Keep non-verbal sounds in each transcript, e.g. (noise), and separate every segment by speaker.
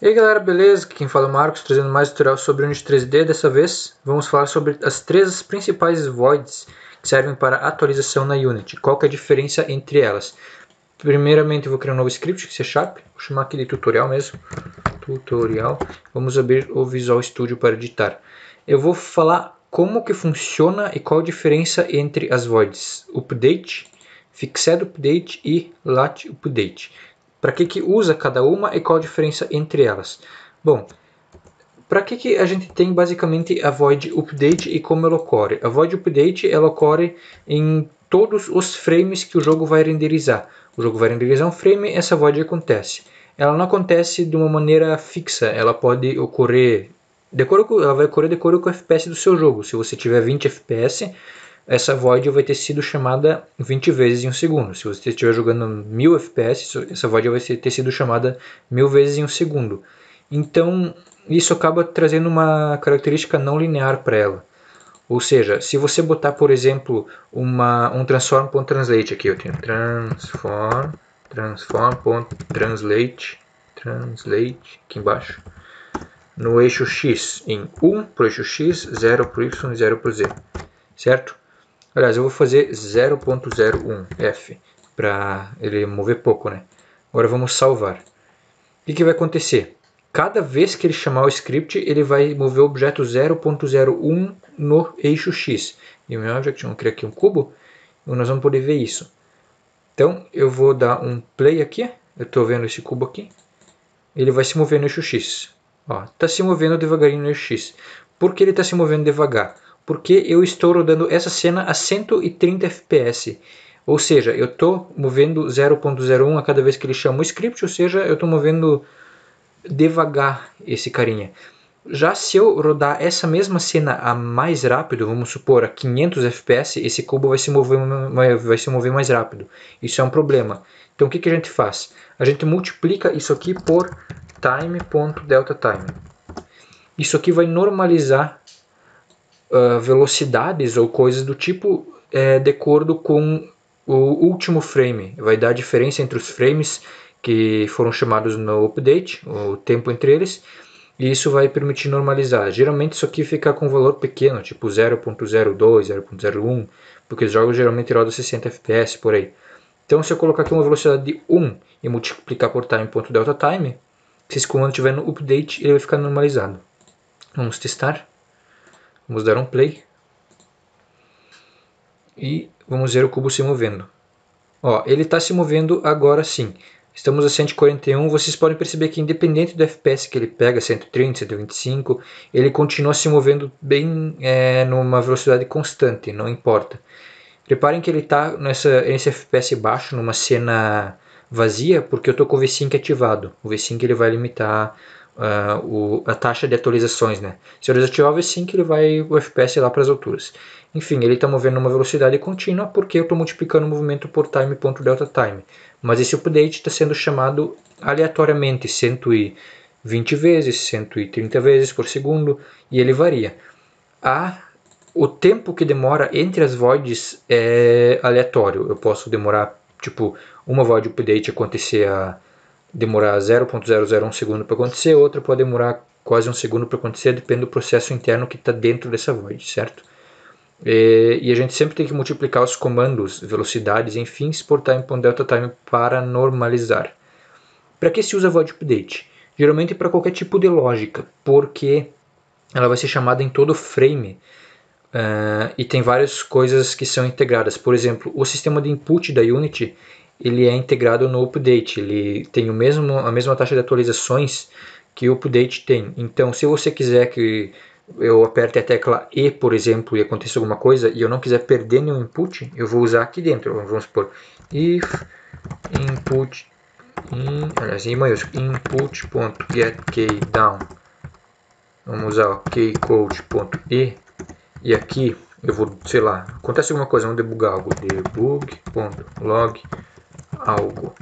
Speaker 1: E aí galera, beleza? Aqui quem fala é o Marcos, trazendo mais tutorial sobre Unity 3D. Dessa vez vamos falar sobre as três principais voids que servem para atualização na Unity. Qual que é a diferença entre elas? Primeiramente eu vou criar um novo script, que é Sharp. Vou chamar aqui de tutorial mesmo. Tutorial. Vamos abrir o Visual Studio para editar. Eu vou falar como que funciona e qual a diferença entre as voids. Update, Fixed Update e Lat Update. Para que, que usa cada uma e qual a diferença entre elas? Bom, para que, que a gente tem basicamente a void update e como ela ocorre? A void update ela ocorre em todos os frames que o jogo vai renderizar. O jogo vai renderizar um frame, essa void acontece. Ela não acontece de uma maneira fixa, ela pode ocorrer de acordo com, ela vai ocorrer de acordo com o FPS do seu jogo. Se você tiver 20 FPS, essa void vai ter sido chamada 20 vezes em um segundo. Se você estiver jogando 1000 FPS, essa void vai ter sido chamada 1000 vezes em um segundo. Então, isso acaba trazendo uma característica não linear para ela. Ou seja, se você botar, por exemplo, uma, um transform.translate aqui, eu tenho transform, transform.translate, translate aqui embaixo, no eixo x, em 1 para o eixo x, 0 para o y e 0 para o z, certo? Aliás, eu vou fazer 0.01f, para ele mover pouco, né? Agora vamos salvar. O que, que vai acontecer? Cada vez que ele chamar o script, ele vai mover o objeto 0.01 no eixo x. E o meu object, vamos criar aqui um cubo, e nós vamos poder ver isso. Então, eu vou dar um play aqui, eu estou vendo esse cubo aqui, ele vai se mover no eixo x. Está se movendo devagarinho no eixo x. Por que ele está se movendo devagar? porque eu estou rodando essa cena a 130 fps. Ou seja, eu estou movendo 0.01 a cada vez que ele chama o script, ou seja, eu estou movendo devagar esse carinha. Já se eu rodar essa mesma cena a mais rápido, vamos supor a 500 fps, esse cubo vai se, mover, vai se mover mais rápido. Isso é um problema. Então o que, que a gente faz? A gente multiplica isso aqui por time.deltatime. Time. Isso aqui vai normalizar ah, velocidades ou coisas do tipo é, de acordo com o último frame. Vai dar a diferença entre os frames que foram chamados no update, o tempo entre eles, e isso vai permitir normalizar. Geralmente isso aqui fica com um valor pequeno, tipo 0.02, 0.01, porque os jogos geralmente rodam 60 fps por aí. Então se eu colocar aqui uma velocidade de 1 e multiplicar por time.deltaTime, time, se esse comando estiver no update, ele vai ficar normalizado. Vamos testar. Vamos dar um play. E vamos ver o cubo se movendo. Ó, ele está se movendo agora sim. Estamos a 141, vocês podem perceber que independente do FPS que ele pega, 130, 125, ele continua se movendo bem é, numa velocidade constante, não importa. Reparem que ele está nesse FPS baixo, numa cena vazia, porque eu estou com o V-Sync ativado. O V-Sync ele vai limitar uh, o, a taxa de atualizações, né? Se eu o sim que ele vai o FPS lá para as alturas. Enfim, ele está movendo uma velocidade contínua porque eu estou multiplicando o movimento por time.deltaTime. Mas esse update está sendo chamado aleatoriamente 120 vezes, 130 vezes por segundo e ele varia. A o tempo que demora entre as voids é aleatório. Eu posso demorar, tipo, uma void update acontecer a demorar 0.001 segundo para acontecer, outra pode demorar quase um segundo para acontecer, depende do processo interno que está dentro dessa void, certo? E, é, e, a gente sempre tem que multiplicar os comandos, velocidades, enfim, exportar em .delta time para normalizar. Para que se usa void update? Geralmente para qualquer tipo de lógica, porque ela vai ser chamada em todo frame uh, e tem várias coisas que são integradas. Por exemplo, o sistema de input da Unity ele é integrado no update, ele tem o mesmo, a mesma taxa de atualizações que o update tem. Então, se você quiser que eu aperte a tecla E, por exemplo, e aconteça alguma coisa, e eu não quiser perder nenhum input, eu vou usar aqui dentro. Vamos supor, if input, in, aliás, em maiúsculo, input.getKeyDown. Vamos usar keycode.e, e aqui eu vou, sei lá, acontece alguma coisa, vamos debugar algo, debug.log algo.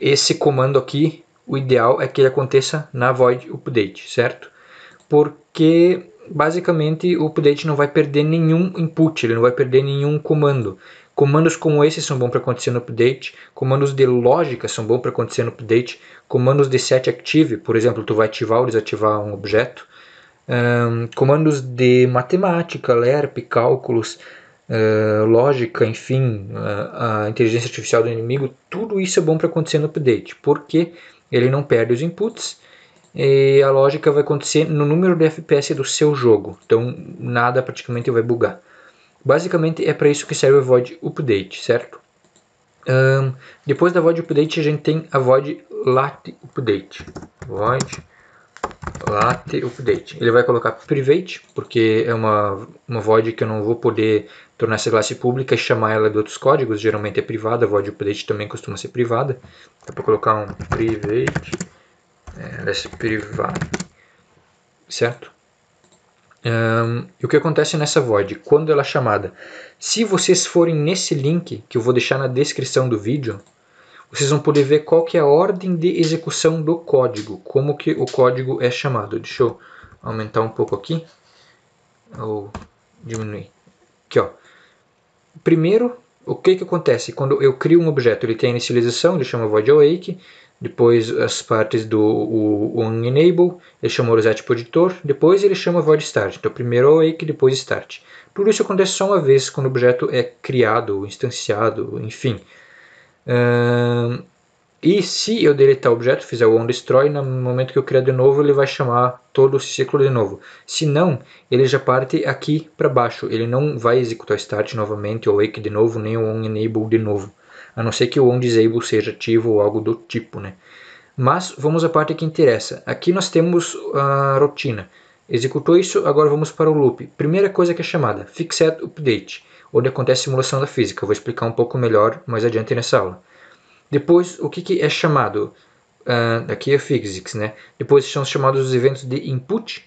Speaker 1: Esse comando aqui, o ideal é que ele aconteça na void update, certo? Porque basicamente o update não vai perder nenhum input, ele não vai perder nenhum comando. Comandos como esse são bons para acontecer no update, comandos de lógica são bons para acontecer no update, comandos de set active, por exemplo, tu vai ativar ou desativar um objeto, um, comandos de matemática, LERP, cálculos, eh, lógica, enfim, a, eh, a inteligência artificial do inimigo, tudo isso é bom para acontecer no update, porque ele não perde os inputs e a lógica vai acontecer no número de FPS do seu jogo, então nada praticamente vai bugar. Basicamente é para isso que serve o Void Update, certo? Um, depois da Void Update a gente tem a Void Late Update. Void Late Update. Ele vai colocar private, porque é uma, uma void que eu não vou poder tornar essa classe pública e chamar ela de outros códigos, geralmente é privada, void update também costuma ser privada. Dá para colocar um private, ela é privada, certo? Um, e o que acontece nessa void? Quando ela é chamada? Se vocês forem nesse link que eu vou deixar na descrição do vídeo, vocês vão poder ver qual que é a ordem de execução do código, como que o código é chamado. Deixa eu aumentar um pouco aqui, ou diminuir. Aqui, ó primeiro, o que, que acontece? Quando eu crio um objeto, ele tem a inicialização, ele chama void awake, depois as partes do o, o ele chama o reset para editor, depois ele chama void start. Então primeiro awake, depois start. Tudo isso acontece só uma vez quando o objeto é criado, instanciado, enfim. Uh, e se eu deletar o objeto, fizer o onDestroy, no momento que eu criar de novo, ele vai chamar todo o ciclo de novo. Se não, ele já parte aqui para baixo. Ele não vai executar start novamente, ou wake de novo, nem o onEnable de novo. A não ser que o onDisable seja ativo ou algo do tipo. Né? Mas vamos à parte que interessa. Aqui nós temos a rotina. Executou isso, agora vamos para o loop. Primeira coisa que é chamada, fixed update, onde acontece a simulação da física. Eu vou explicar um pouco melhor mais adiante nessa aula. Depois, o que, que é chamado? Uh, ah, aqui é physics, né? Depois são chamados os eventos de input,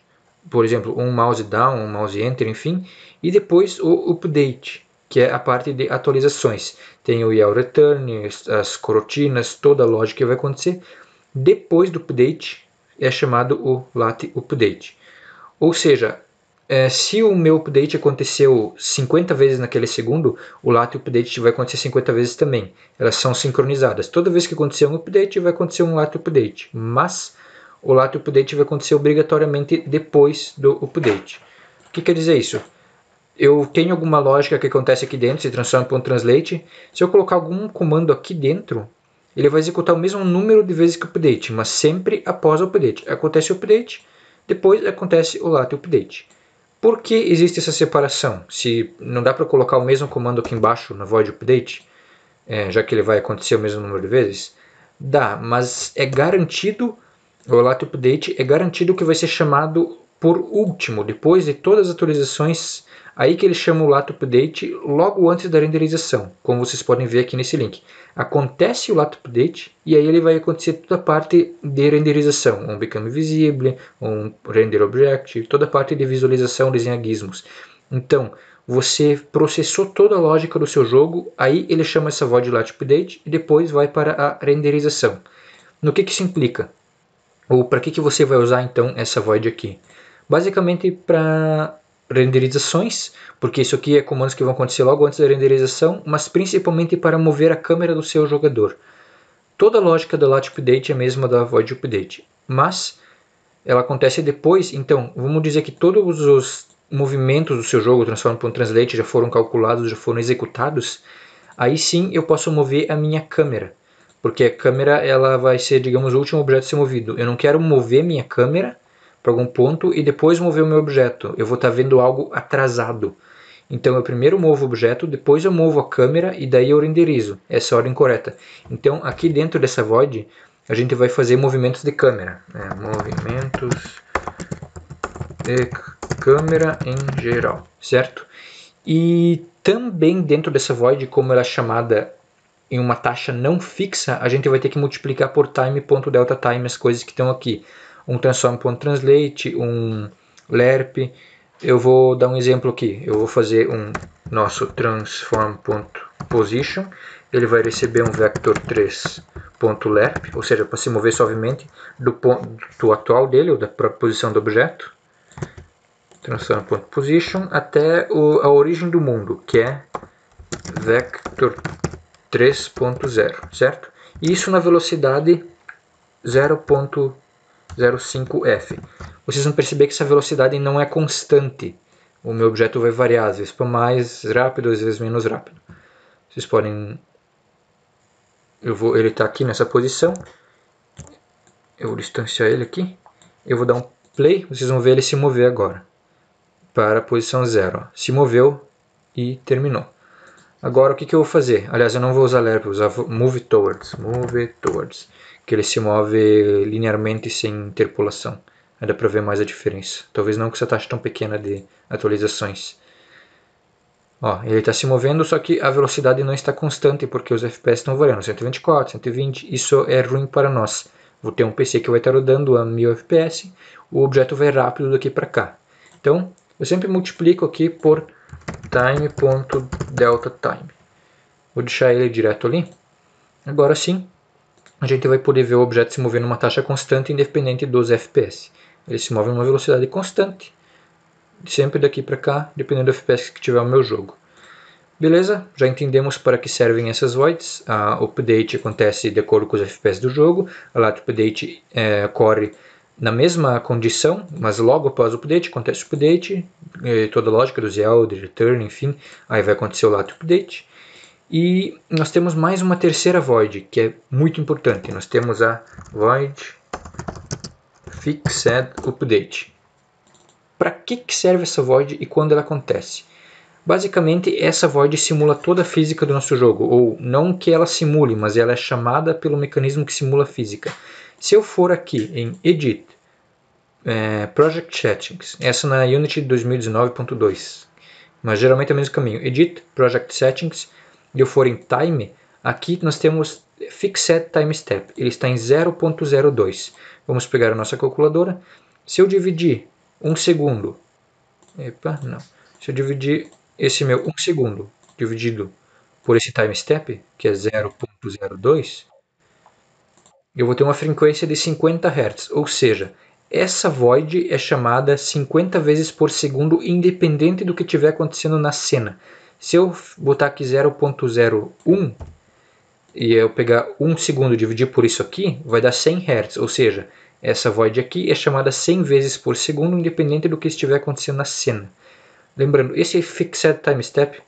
Speaker 1: por exemplo, um mouse down, um mouse enter, enfim. E depois o update, que é a parte de atualizações. Tem o YAL return, as corotinas, toda a lógica que vai acontecer. Depois do update é chamado o lat update. Ou seja, é, se o meu update aconteceu 50 vezes naquele segundo, o late update vai acontecer 50 vezes também. Elas são sincronizadas. Toda vez que acontecer um update, vai acontecer um late update. Mas o late update vai acontecer obrigatoriamente depois do update. O que quer dizer isso? Eu tenho alguma lógica que acontece aqui dentro, se transforma para um translate. Se eu colocar algum comando aqui dentro, ele vai executar o mesmo número de vezes que o update, mas sempre após o update. Acontece o update, depois acontece o late update. Por que existe essa separação? Se não dá para colocar o mesmo comando aqui embaixo na void update, é, já que ele vai acontecer o mesmo número de vezes, dá, mas é garantido, o lat update é garantido que vai ser chamado por último, depois de todas as atualizações Aí que ele chama o Lato Update logo antes da renderização, como vocês podem ver aqui nesse link. Acontece o Lato Update e aí ele vai acontecer toda a parte de renderização, um become visible, um render object, toda a parte de visualização, desenhar gizmos. Então, você processou toda a lógica do seu jogo, aí ele chama essa void Lato Update e depois vai para a renderização. No que, que isso implica? Ou para que, que você vai usar então essa void aqui? Basicamente para renderizações, porque isso aqui é comandos que vão acontecer logo antes da renderização, mas principalmente para mover a câmera do seu jogador. Toda a lógica da lat update é a mesma da void update, mas ela acontece depois, então vamos dizer que todos os movimentos do seu jogo, transform para um translate, já foram calculados, já foram executados, aí sim eu posso mover a minha câmera, porque a câmera ela vai ser, digamos, o último objeto a ser movido. Eu não quero mover minha câmera, para algum ponto e depois mover o meu objeto. Eu vou estar tá vendo algo atrasado. Então eu primeiro movo o objeto, depois eu movo a câmera e daí eu renderizo. Essa é a ordem correta. Então aqui dentro dessa void a gente vai fazer movimentos de câmera. Né? Movimentos de câmera em geral, certo? E também dentro dessa void, como ela é chamada em uma taxa não fixa, a gente vai ter que multiplicar por time.deltaTime time as coisas que estão aqui um transform.translate, um lerp. Eu vou dar um exemplo aqui. Eu vou fazer um nosso transform.position. Ele vai receber um vector 3.lerp, ou seja, para se mover suavemente do ponto atual dele, ou da posição do objeto. Transform.position até o, a origem do mundo, que é vector 3.0, certo? Isso na velocidade 0.3. 0,5f. Vocês vão perceber que essa velocidade não é constante. O meu objeto vai variar, às vezes para mais rápido, às vezes menos rápido. Vocês podem... Eu vou... Ele está aqui nessa posição. Eu vou distanciar ele aqui. Eu vou dar um play, vocês vão ver ele se mover agora. Para a posição 0. Se moveu e terminou. Agora o que, que eu vou fazer? Aliás, eu não vou usar ler, vou usar move towards. Move towards que ele se move linearmente sem interpolação. Aí dá para ver mais a diferença. Talvez não com essa taxa tão pequena de atualizações. Ó, ele está se movendo, só que a velocidade não está constante, porque os FPS estão variando. 124, 120, isso é ruim para nós. Vou ter um PC que vai estar rodando a 1000 FPS, o objeto vai rápido daqui para cá. Então, eu sempre multiplico aqui por time.deltaTime. Vou deixar ele direto ali. Agora sim, a gente vai poder ver o objeto se mover numa taxa constante independente dos FPS. Ele se move numa velocidade constante, sempre daqui para cá, dependendo do FPS que tiver o meu jogo. Beleza? Já entendemos para que servem essas voids. A update acontece de acordo com os FPS do jogo. A lat update é, corre na mesma condição, mas logo após o update acontece o update, toda a lógica do Zelda, return, enfim, aí vai acontecer o lat update. E nós temos mais uma terceira void, que é muito importante. Nós temos a void fixed update. Para que, que serve essa void e quando ela acontece? Basicamente, essa void simula toda a física do nosso jogo, ou não que ela simule, mas ela é chamada pelo mecanismo que simula a física. Se eu for aqui em Edit, é, Project Settings, essa na Unity 2019.2, mas geralmente é o mesmo caminho, Edit, Project Settings, e eu for em time, aqui nós temos fixed time step, ele está em 0.02. Vamos pegar a nossa calculadora. Se eu dividir um segundo, epa, não. Se eu dividir esse meu um segundo dividido por esse time step, que é 0.02, eu vou ter uma frequência de 50 Hz, ou seja, essa void é chamada 50 vezes por segundo, independente do que estiver acontecendo na cena. Se eu botar aqui 0.01 e eu pegar 1 segundo e dividir por isso aqui, vai dar 100 Hz, ou seja, essa void aqui é chamada 100 vezes por segundo, independente do que estiver acontecendo na cena. Lembrando, esse Fixed Time Step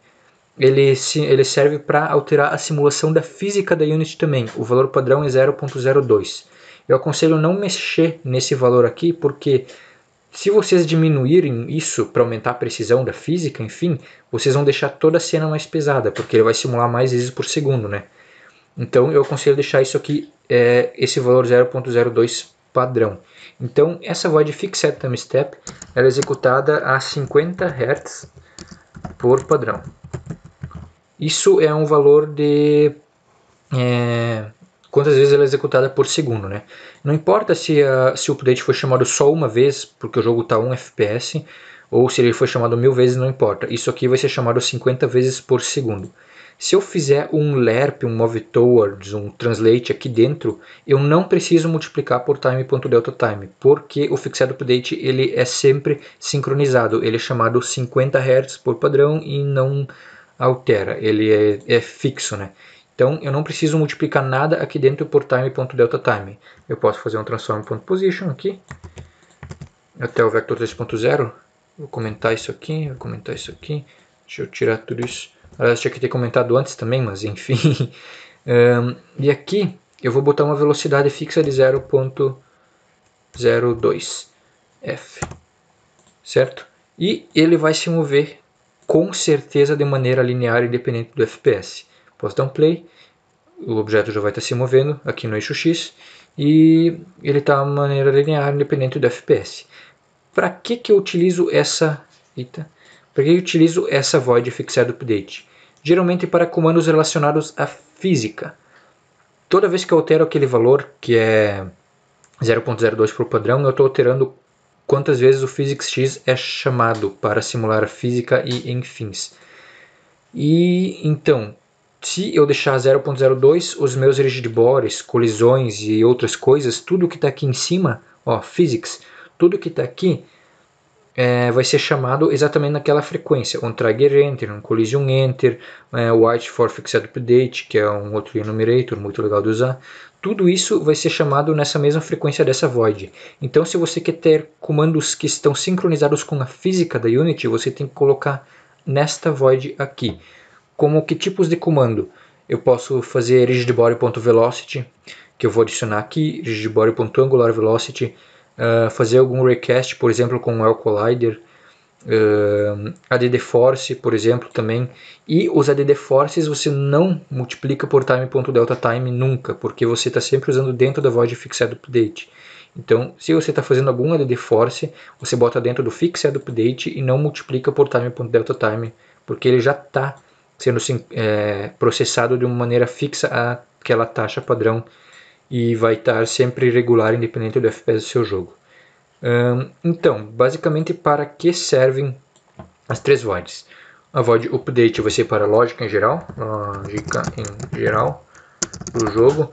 Speaker 1: ele, ele serve para alterar a simulação da física da unit também. O valor padrão é 0.02. Eu aconselho não mexer nesse valor aqui, porque se vocês diminuírem isso para aumentar a precisão da física, enfim, vocês vão deixar toda a cena mais pesada, porque ele vai simular mais vezes por segundo, né? Então eu aconselho deixar isso aqui, é, esse valor 0.02 padrão. Então essa void fixed septum step ela é executada a 50 Hz por padrão. Isso é um valor de é, quantas vezes ela é executada por segundo, né? Não importa se, a, se o update foi chamado só uma vez, porque o jogo está 1 FPS, ou se ele foi chamado mil vezes, não importa. Isso aqui vai ser chamado 50 vezes por segundo. Se eu fizer um lerp, um move towards, um translate aqui dentro, eu não preciso multiplicar por time.deltaTime, porque o fixed update ele é sempre sincronizado. Ele é chamado 50 Hz por padrão e não altera, ele é, é fixo, né? Então, eu não preciso multiplicar nada aqui dentro por time.deltaTime. Eu posso fazer um transform.position aqui, até o vector 3.0. Vou comentar isso aqui, vou comentar isso aqui. Deixa eu tirar tudo isso. Aliás, tinha que ter comentado antes também, mas enfim. um, (laughs) e aqui, eu vou botar uma velocidade fixa de 0.02 f, certo? E ele vai se mover com certeza de maneira linear independente do FPS. Posso dar um play, o objeto já vai estar se movendo aqui no eixo X e ele está de maneira linear, independente do FPS. Para que, que eu utilizo essa... Para que eu utilizo essa void fixed update? Geralmente para comandos relacionados à física. Toda vez que eu altero aquele valor, que é 0.02 para o padrão, eu estou alterando quantas vezes o PhysicsX é chamado para simular a física e enfim. E então, se eu deixar 0.02, os meus rigidbores, colisões e outras coisas, tudo que está aqui em cima, ó, physics, tudo que está aqui é, vai ser chamado exatamente naquela frequência. Um trigger enter, um collision enter, é, white for fixed update, que é um outro enumerator muito legal de usar. Tudo isso vai ser chamado nessa mesma frequência dessa void. Então, se você quer ter comandos que estão sincronizados com a física da Unity, você tem que colocar nesta void aqui como que tipos de comando. Eu posso fazer rigidbody.velocity, que eu vou adicionar aqui, rigidbody.angularVelocity, uh, ah, fazer algum request, por exemplo, com o L-Collider, uh, ah, ADD Force, por exemplo, também. E os ADD Forces você não multiplica por time.deltaTime nunca, porque você está sempre usando dentro da void fixed update. Então, se você está fazendo algum ADD Force, você bota dentro do fixed update e não multiplica por time.deltaTime, porque ele já está sendo é, processado de uma maneira fixa àquela taxa padrão e vai estar sempre regular, independente do FPS do seu jogo. então, basicamente, para que servem as três VODs? A VOD Update vai ser para lógica em geral, lógica em geral do jogo,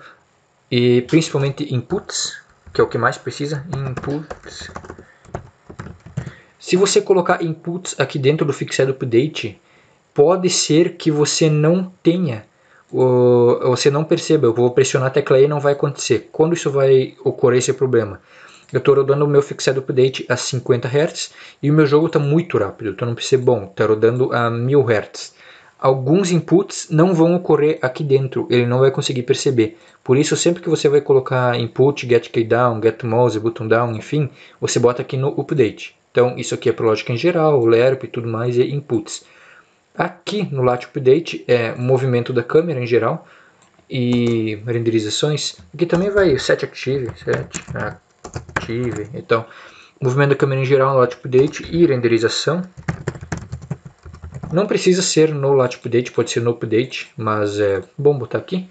Speaker 1: e principalmente inputs, que é o que mais precisa, inputs. Se você colocar inputs aqui dentro do Fixed Update, pode ser que você não tenha, você não perceba, eu vou pressionar a tecla E e não vai acontecer. Quando isso vai ocorrer esse é problema? Eu estou rodando o meu Fixed Update a 50 Hz e o meu jogo está muito rápido, então não precisa bom, está rodando a 1000 Hz. Alguns inputs não vão ocorrer aqui dentro, ele não vai conseguir perceber. Por isso, sempre que você vai colocar input, get key down, get mouse, button down, enfim, você bota aqui no update. Então, isso aqui é para lógica em geral, LERP e tudo mais, e inputs. Aqui no Lattice Update é o movimento da câmera em geral e renderizações. Aqui também vai set active, set active. Então, movimento da câmera em geral no Lattice Update e renderização. Não precisa ser no Lattice Update, pode ser no Update, mas é bom botar aqui.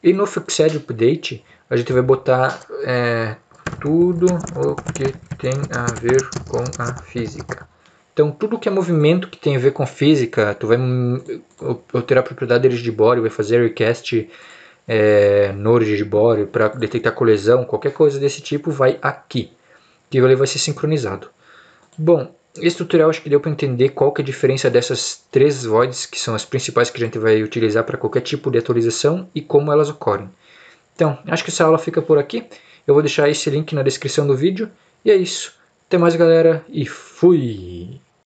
Speaker 1: E no Fixed Update, a gente vai botar é, tudo o que tem a ver com a física. Então, tudo que é movimento que tem a ver com física, tu vai alterar a propriedade deles de body, vai fazer request é, node de body para detectar colisão, qualquer coisa desse tipo vai aqui, que ele vai ser sincronizado. Bom, esse tutorial acho que deu para entender qual que é a diferença dessas três voids, que são as principais que a gente vai utilizar para qualquer tipo de atualização e como elas ocorrem. Então, acho que essa aula fica por aqui. Eu vou deixar esse link na descrição do vídeo. E é isso. Até mais, galera, e fui!